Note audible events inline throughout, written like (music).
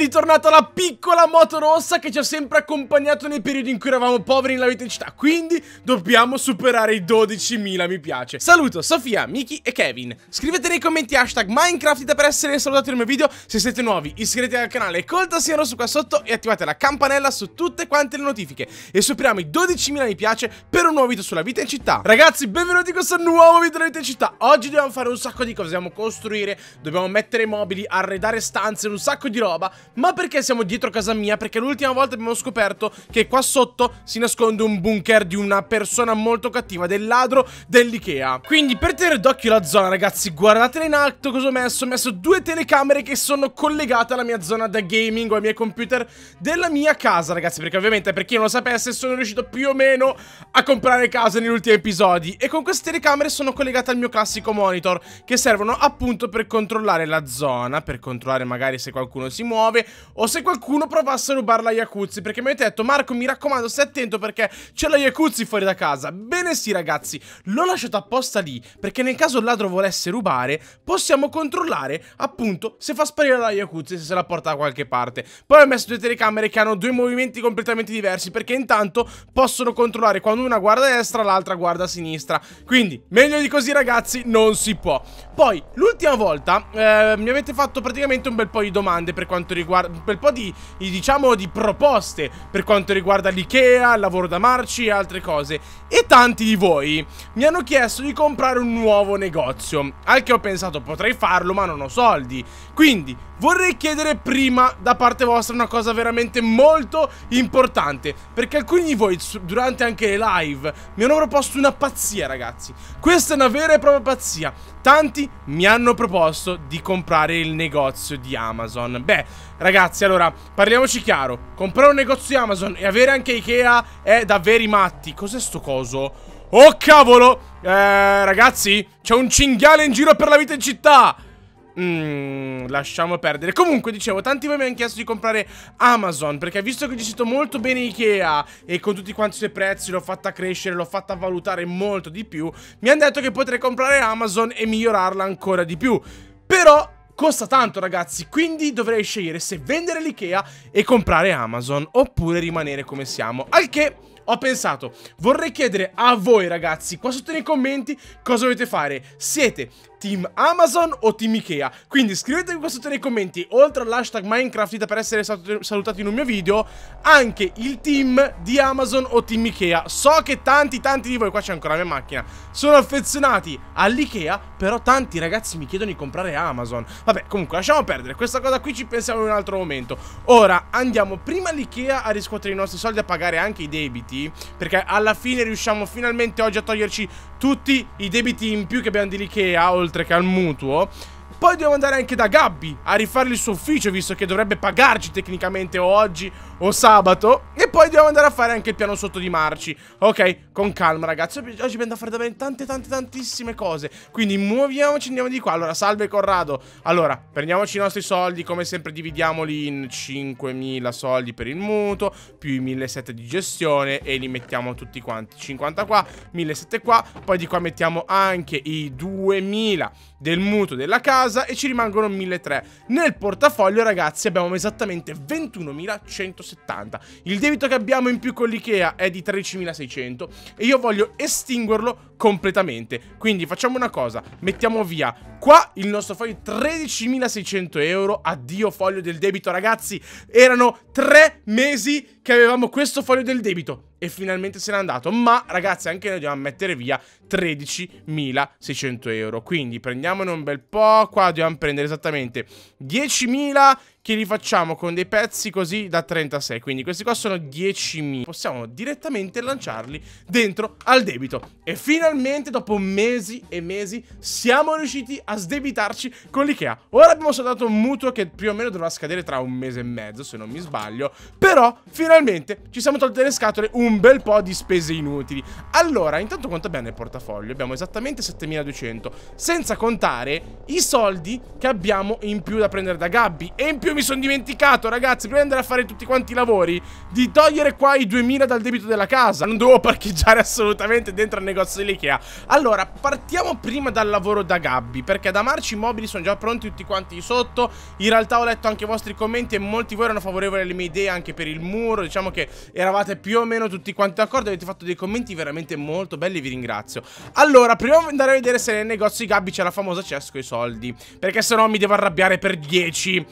ritornata la piccola moto rossa che ci ha sempre accompagnato nei periodi in cui eravamo poveri nella vita in città, quindi dobbiamo superare i 12.000 mi piace. Saluto Sofia, Miki e Kevin. Scrivete nei commenti hashtag Minecraftita per essere salutati nel mio video, se siete nuovi iscrivetevi al canale, col tassino rosso qua sotto e attivate la campanella su tutte quante le notifiche e superiamo i 12.000 mi piace per un nuovo video sulla vita in città. Ragazzi, benvenuti in questo nuovo video della vita in città. Oggi dobbiamo fare un sacco di cose, dobbiamo costruire, dobbiamo mettere mobili, arredare stanze, un sacco di roba ma perché siamo dietro casa mia? Perché l'ultima volta abbiamo scoperto che qua sotto si nasconde un bunker di una persona molto cattiva, del ladro dell'Ikea. Quindi per tenere d'occhio la zona, ragazzi, guardatela in alto cosa ho messo. Ho messo due telecamere che sono collegate alla mia zona da gaming o ai miei computer della mia casa, ragazzi. Perché ovviamente, per chi non lo sapesse, sono riuscito più o meno a comprare casa negli ultimi episodi. E con queste telecamere sono collegate al mio classico monitor, che servono appunto per controllare la zona, per controllare magari se qualcuno si muove nave o se qualcuno provasse a rubare la Yakuzzi, perché mi avete detto Marco mi raccomando stai attento perché c'è la Yakuzzi fuori da casa. Bene sì ragazzi, l'ho lasciata apposta lì perché nel caso il ladro volesse rubare possiamo controllare appunto se fa sparire la Yakuzzi, se se la porta da qualche parte. Poi ho messo due telecamere che hanno due movimenti completamente diversi perché intanto possono controllare quando una guarda a destra l'altra guarda a sinistra. Quindi meglio di così ragazzi non si può. Poi l'ultima volta eh, mi avete fatto praticamente un bel po' di domande per quanto riguarda riguarda un bel po' di, diciamo, di proposte per quanto riguarda l'IKEA, il lavoro da marci e altre cose. E tanti di voi mi hanno chiesto di comprare un nuovo negozio, al che ho pensato potrei farlo ma non ho soldi. Quindi Vorrei chiedere prima da parte vostra una cosa veramente molto importante Perché alcuni di voi durante anche le live mi hanno proposto una pazzia ragazzi Questa è una vera e propria pazzia Tanti mi hanno proposto di comprare il negozio di Amazon Beh ragazzi allora parliamoci chiaro Comprare un negozio di Amazon e avere anche Ikea è da veri matti Cos'è sto coso? Oh cavolo! Eh, ragazzi, c'è un cinghiale in giro per la vita in città! Mmm, lasciamo perdere Comunque dicevo tanti voi mi hanno chiesto di comprare Amazon Perché visto che ho gestito molto bene Ikea E con tutti quanti i suoi prezzi L'ho fatta crescere, l'ho fatta valutare molto di più Mi hanno detto che potrei comprare Amazon E migliorarla ancora di più Però costa tanto ragazzi Quindi dovrei scegliere se vendere l'Ikea E comprare Amazon Oppure rimanere come siamo Al che ho pensato, vorrei chiedere a voi ragazzi qua sotto nei commenti cosa dovete fare. Siete team Amazon o team Ikea? Quindi scrivetemi qua sotto nei commenti, oltre all'hashtag Minecraftita per essere salutati in un mio video, anche il team di Amazon o team Ikea. So che tanti tanti di voi, qua c'è ancora la mia macchina, sono affezionati all'Ikea, però tanti ragazzi mi chiedono di comprare Amazon. Vabbè, comunque lasciamo perdere, questa cosa qui ci pensiamo in un altro momento. Ora andiamo prima all'Ikea a riscuotere i nostri soldi a pagare anche i debiti soldi Perché alla fine riusciamo finalmente oggi a toglierci tutti i debiti in più che abbiamo di Ikea Oltre che al mutuo poi dobbiamo andare anche da Gabby a rifare il suo ufficio, visto che dovrebbe pagarci tecnicamente o oggi o sabato. E poi dobbiamo andare a fare anche il piano sotto di Marci. Ok, con calma ragazzi. Oggi dobbiamo andare fare davvero tante tante tantissime cose. Quindi muoviamoci, andiamo di qua. Allora, salve Corrado. Allora, prendiamoci i nostri soldi, come sempre dividiamoli in 5.000 soldi per il mutuo, più i 1.700 di gestione e li mettiamo tutti quanti. 50 qua, 1.700 qua, poi di qua mettiamo anche i 2.000 del mutuo della casa casa e ci rimangono 1.300. Nel portafoglio, ragazzi, abbiamo esattamente 21.170. Il debito che abbiamo in più con l'IKEA è di 13.600 e io voglio estinguerlo completamente. Quindi facciamo una cosa, mettiamo via qua il nostro foglio 13.600 euro. Addio foglio del debito, ragazzi. Erano tre mesi che avevamo questo foglio del debito e finalmente se n'è andato. Ma ragazzi, anche noi dobbiamo mettere via 13.600 euro. Quindi prendiamone un bel po'. Qua dobbiamo prendere esattamente 10.000 che li facciamo con dei pezzi così da 36 Quindi questi qua sono 10.000 Possiamo direttamente lanciarli dentro al debito E finalmente dopo mesi e mesi siamo riusciti a sdebitarci con l'Ikea Ora abbiamo soldato un mutuo che più o meno dovrà scadere tra un mese e mezzo se non mi sbaglio Però finalmente ci siamo tolte le scatole un bel po' di spese inutili Allora intanto conta bene il portafoglio Abbiamo esattamente 7.200 Senza contare i soldi che abbiamo in più da prendere da Gabby E in più io mi sono dimenticato, ragazzi, prima di andare a fare tutti quanti i lavori, di togliere qua i 2000 dal debito della casa. Non dovevo parcheggiare (laughs) assolutamente dentro al negozio dell'IKEA. Allora, partiamo prima dal lavoro da Gabby, perché da Marci i mobili sono già pronti tutti quanti di sotto. In realtà ho letto anche i vostri commenti e molti di voi erano favorevoli alle mie idee anche per il muro. Diciamo che eravate più o meno tutti quanti d'accordo, avete fatto dei commenti veramente molto belli, vi ringrazio. Allora, prima di andare a vedere se nel negozio di Gabby c'è la famosa cesco i soldi, perché se no mi devo arrabbiare per 10.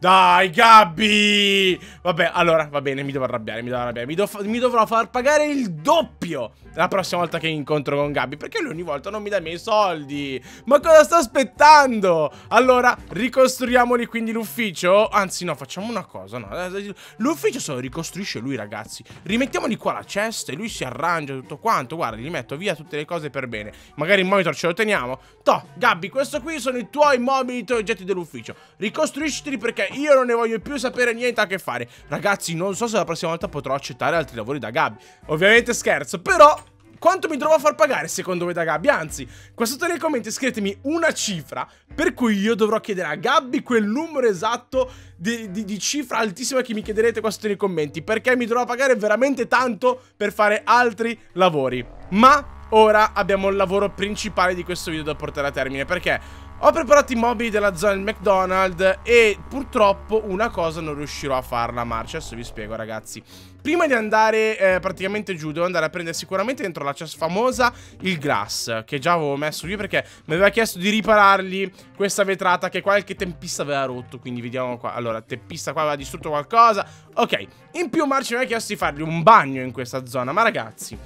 Dai, Gabby! Vabbè, allora, va bene, mi devo arrabbiare, mi devo arrabbiare. Mi, dov mi, dovrò far pagare il doppio la prossima volta che incontro con Gabby. Perché lui ogni volta non mi dà i miei soldi. Ma cosa sto aspettando? Allora, ricostruiamoli quindi l'ufficio. Anzi, no, facciamo una cosa, no. Eh, eh, l'ufficio se lo ricostruisce lui, ragazzi. Rimettiamoli qua la cesta e lui si arrangia tutto quanto. Guarda, gli metto via tutte le cose per bene. Magari il monitor ce lo teniamo. Toh, Gabby, questo qui sono i tuoi mobili, i tuoi oggetti dell'ufficio. Ricostruisciteli perché io non ne voglio più sapere niente a che fare. Ragazzi, non so se la prossima volta potrò accettare altri lavori da Gabby. Ovviamente scherzo, però quanto mi trovo a far pagare secondo voi da Gabby? Anzi, qua sotto nei commenti scrivetemi una cifra per cui io dovrò chiedere a Gabby quel numero esatto di, di, di, cifra altissima che mi chiederete qua sotto nei commenti perché mi trovo a pagare veramente tanto per fare altri lavori. Ma ora abbiamo il lavoro principale di questo video da portare a termine Perché ho preparato i mobili della zona del McDonald's e purtroppo una cosa non riuscirò a farla a marcia, adesso vi spiego ragazzi. Prima di andare eh, praticamente giù devo andare a prendere sicuramente dentro la chest famosa il grass che già avevo messo qui perché mi aveva chiesto di riparargli questa vetrata che qualche tempista aveva rotto, quindi vediamo qua. Allora, tempista qua aveva distrutto qualcosa, ok. In più marcia mi aveva chiesto di fargli un bagno in questa zona, ma ragazzi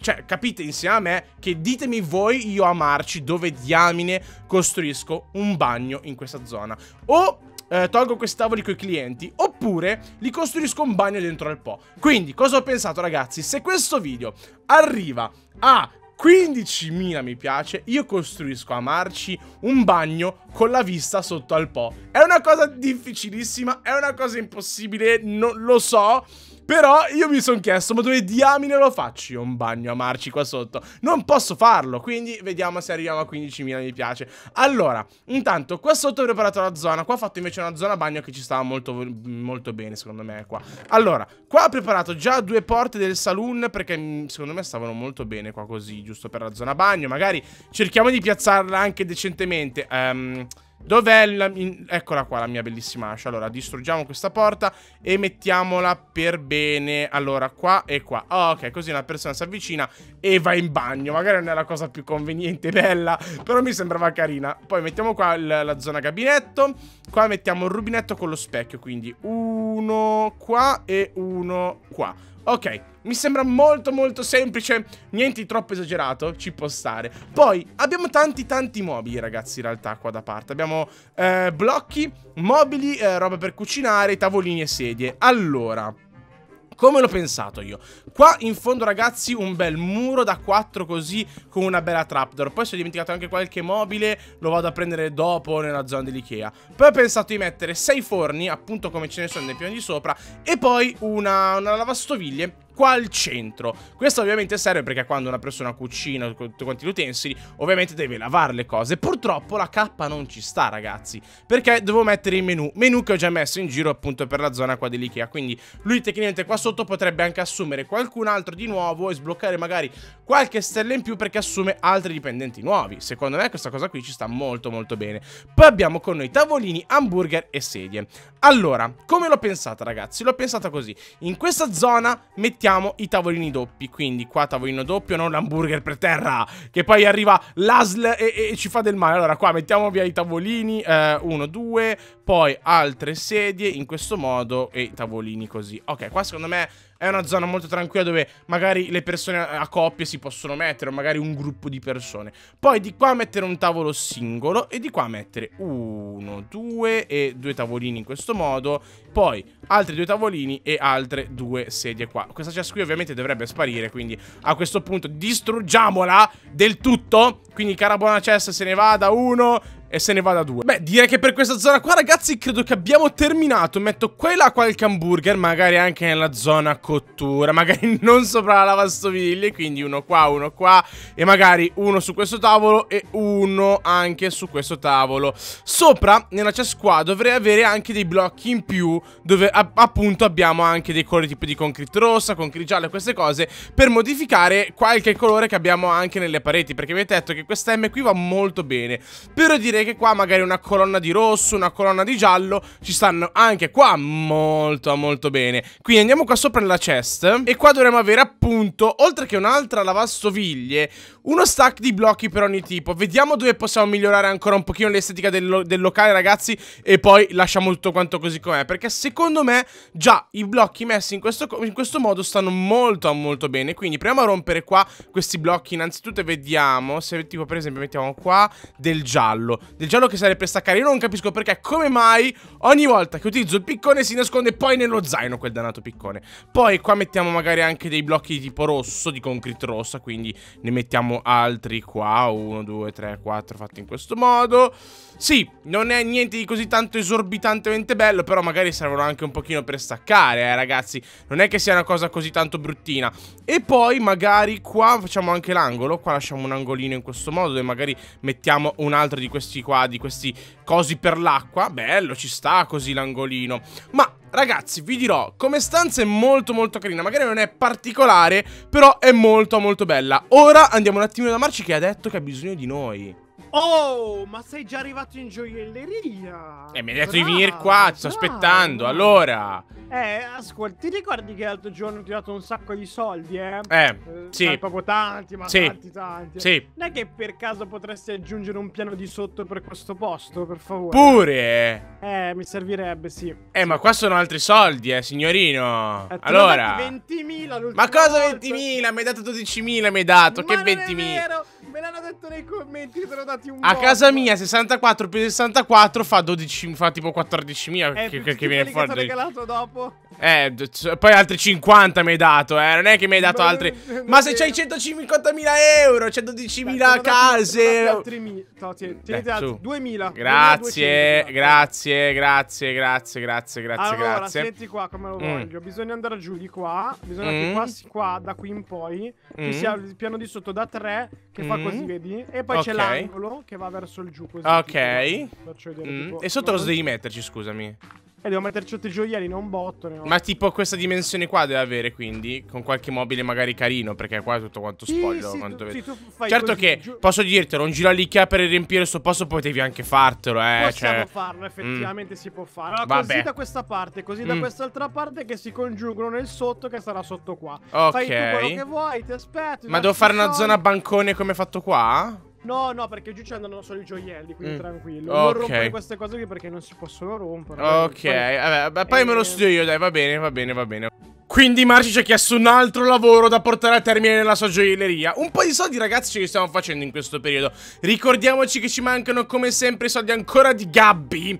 cioè, capite insieme a eh, me che ditemi voi io a Marci dove diamine costruisco un bagno in questa zona. O eh, tolgo questi tavoli coi clienti, oppure li costruisco un bagno dentro al po'. Quindi, cosa ho pensato ragazzi? Se questo video arriva a 15.000 mi piace, io costruisco a Marci un bagno con la vista sotto al Po. È una cosa difficilissima, è una cosa impossibile, non lo so, però io mi sono chiesto, ma dove diamine lo faccio io un bagno a Marci qua sotto? Non posso farlo, quindi vediamo se arriviamo a 15.000 mi piace. Allora, intanto qua sotto ho preparato la zona, qua ho fatto invece una zona bagno che ci stava molto, molto bene secondo me qua. Allora, qua ho preparato già due porte del saloon perché mm, secondo me stavano molto bene qua così, giusto per la zona bagno. Magari cerchiamo di piazzarla anche decentemente. Ehm... Um, Dov'è la... Eccola qua la mia bellissima ascia. Allora, distruggiamo questa porta e mettiamola per bene. Allora, qua e qua. ok, così una persona si avvicina e va in bagno. Magari non è la cosa più conveniente e bella, però mi sembrava carina. Poi mettiamo qua la zona gabinetto. Qua mettiamo il rubinetto con lo specchio, quindi uno qua e uno qua. Ok, mi sembra molto molto semplice, niente troppo esagerato, ci può stare. Poi abbiamo tanti tanti mobili ragazzi in realtà qua da parte. Abbiamo eh, blocchi, mobili, eh, roba per cucinare, tavolini e sedie. Allora... Come l'ho pensato io? Qua in fondo ragazzi un bel muro da 4 così con una bella trapdoor Poi se ho dimenticato anche qualche mobile lo vado a prendere dopo nella zona dell'Ikea Poi ho pensato di mettere 6 forni appunto come ce ne sono nei piani di sopra E poi una, una lavastoviglie qua al centro. Questo ovviamente serve perché quando una persona cucina tutti quanti gli utensili, ovviamente deve lavare le cose. Purtroppo la K non ci sta, ragazzi, perché devo mettere il menu, menu che ho già messo in giro appunto per la zona qua dell'IKEA, quindi lui tecnicamente qua sotto potrebbe anche assumere qualcun altro di nuovo e sbloccare magari qualche stella in più perché assume altri dipendenti nuovi. Secondo me questa cosa qui ci sta molto molto bene. Poi abbiamo con noi tavolini, hamburger e sedie. Allora, come l'ho pensata, ragazzi? L'ho pensata così. In questa zona mettiamo mettiamo i tavolini doppi. Quindi qua tavolino doppio, non l'hamburger per terra. Che poi arriva l'ASL e, e, ci fa del male. Allora qua mettiamo via i tavolini. Eh, uno, due. Poi altre sedie in questo modo e i tavolini così. Ok, qua secondo me è una zona molto tranquilla dove magari le persone a coppie si possono mettere, o magari un gruppo di persone. Poi di qua mettere un tavolo singolo e di qua mettere uno, due e due tavolini in questo modo. Poi altri due tavolini e altre due sedie qua. Questa chest qui ovviamente dovrebbe sparire, quindi a questo punto distruggiamola del tutto. Quindi cara buona chest se ne vada, uno, e se ne vada due. Beh, direi che per questa zona qua, ragazzi, credo che abbiamo terminato. Metto qua e là qualche hamburger, magari anche nella zona cottura, magari (laughs) non sopra la lavastoviglie, quindi uno qua, uno qua, e magari uno su questo tavolo e uno anche su questo tavolo. Sopra, nella chest qua, dovrei avere anche dei blocchi in più, dove appunto abbiamo anche dei colori tipo di concrete rossa, concrete gialla, queste cose, per modificare qualche colore che abbiamo anche nelle pareti, perché vi ho detto che questa M qui va molto bene. Però direi vedere che qua magari una colonna di rosso, una colonna di giallo ci stanno anche qua molto molto bene. Quindi andiamo qua sopra nella chest e qua dovremmo avere appunto, oltre che un'altra lavastoviglie, uno stack di blocchi per ogni tipo. Vediamo dove possiamo migliorare ancora un pochino l'estetica del, lo del locale ragazzi e poi lasciamo tutto quanto così com'è perché secondo me già i blocchi messi in questo, in questo modo stanno molto molto bene. Quindi proviamo a rompere qua questi blocchi innanzitutto e vediamo se tipo per esempio mettiamo qua del giallo del giallo che sarebbe staccare. Io non capisco perché, come mai ogni volta che utilizzo il piccone si nasconde poi nello zaino quel dannato piccone. Poi qua mettiamo magari anche dei blocchi di tipo rosso, di concrete rossa, quindi ne mettiamo altri qua, Uno, due, tre, quattro, fatti in questo modo. Sì, non è niente di così tanto esorbitantemente bello, però magari servono anche un pochino per staccare, eh ragazzi. Non è che sia una cosa così tanto bruttina. E poi magari qua facciamo anche l'angolo, qua lasciamo un angolino in questo modo dove magari mettiamo un altro di questi questi qua, di questi cosi per l'acqua. Bello, ci sta così l'angolino. Ma Ragazzi, vi dirò, come stanza è molto molto carina, magari non è particolare, però è molto molto bella. Ora andiamo un attimo da Marci che ha detto che ha bisogno di noi. Oh, ma sei già arrivato in gioielleria! E eh, mi hai detto di venire qua, ti sto aspettando, allora! Eh, ascolta, ti ricordi che l'altro giorno ti ho dato un sacco di soldi, eh? Eh, eh sì. Sai, proprio tanti, ma sì. tanti, tanti. Sì. Non è che per caso potresti aggiungere un piano di sotto per questo posto, per favore? Pure! Eh, mi servirebbe, sì. Eh, sì. ma qua sono altri soldi, eh, signorino! Eh, allora... 20.000 l'ultima Ma cosa 20.000? Mi hai dato 12.000, mi hai dato, ma che 20.000? detto nei commenti che te dati un A botto. casa mia 64 più 64 fa 12, fa tipo 14.000 eh, che, che viene fuori. Ma regalato dopo. Eh, poi altri 50 mi hai dato, eh. Non è che mi hai dato ma altri. ma se c'hai 150.000 euro, 110.000 case. Oh. Altri no, tieni, tieniti altri 2.000. Grazie, 200, grazie, grazie, grazie, grazie, grazie. Allora, grazie. senti qua come lo mm. voglio. Bisogna andare giù di qua. Bisogna mm. che qua, qua, da qui in poi, mm. ci sia il piano di sotto da 3 che fa così, mm. vedi? E poi okay. c'è l'angolo che va verso il giù. Così, ok. Tipo, mm. tipo, e sotto cosa devi metterci, scusami? E eh, devo metterci tutti i gioielli, non botto. No? Ma tipo questa dimensione qua deve avere quindi, con qualche mobile magari carino, perché qua è tutto quanto spoglio. Sì, quanto sì, tu, sì, certo che, posso dirtelo, un giro all'Ikea per riempire il suo posto potevi anche fartelo, eh. Possiamo cioè... farlo, mm. effettivamente mm. si può fare. Allora, Vabbè. così da questa parte, così da mm. quest'altra parte che si congiungono nel sotto che sarà sotto qua. Ok. Fai tu quello che vuoi, ti aspetto. Ti Ma devo fare una zona bancone come fatto qua? No, no, perché giù ci andano solo i gioielli, quindi mm. tranquillo. Okay. Non rompere queste cose qui perché non si possono rompere. Ok, poi... vabbè, poi e... me lo eh, studio io, dai, va bene, va bene, va bene. Quindi Marci ci ha chiesto un altro lavoro da portare a termine nella sua gioielleria. Un po' di soldi ragazzi ce stiamo facendo in questo periodo. Ricordiamoci che ci mancano come sempre i soldi ancora di Gabby.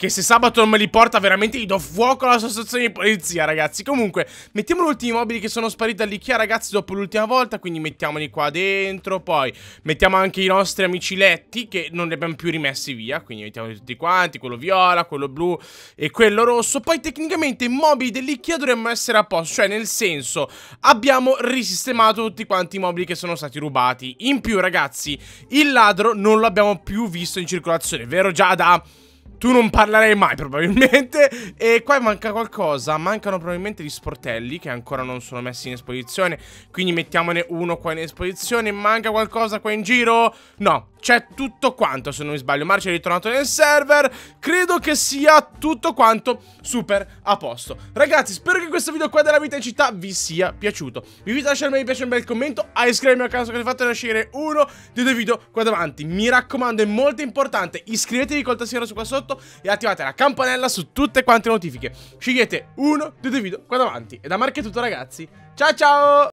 Che se sabato non me li porta veramente gli do fuoco alla sua stazione di polizia ragazzi Comunque mettiamo gli ultimi mobili che sono spariti dall'Ikea ragazzi dopo l'ultima volta Quindi mettiamoli qua dentro Poi mettiamo anche i nostri amici letti che non li abbiamo più rimessi via Quindi mettiamoli tutti quanti Quello viola, quello blu e quello rosso Poi tecnicamente i mobili dell'Ikea dovremmo essere a posto Cioè nel senso abbiamo risistemato tutti quanti i mobili che sono stati rubati In più ragazzi il ladro non l'abbiamo più visto in circolazione Vero già da tu non parlerai mai (laughs) probabilmente E qua manca qualcosa Mancano probabilmente gli sportelli che ancora non sono messi in esposizione Quindi mettiamone uno qua in esposizione Manca qualcosa qua in giro? No c'è tutto quanto se non mi sbaglio Marcia è ritornato nel server Credo che sia tutto quanto super a posto Ragazzi spero che questo video qua della vita in città vi sia piaciuto Vi invito a lasciare un bel mi piace un bel commento A iscrivervi al canale se avete ne fate lasciare uno dei due video qua davanti Mi raccomando è molto importante Iscrivetevi col tastiero su qua sotto E attivate la campanella su tutte quante le notifiche Scegliete uno dei due video qua davanti E da Marco è tutto ragazzi Ciao ciao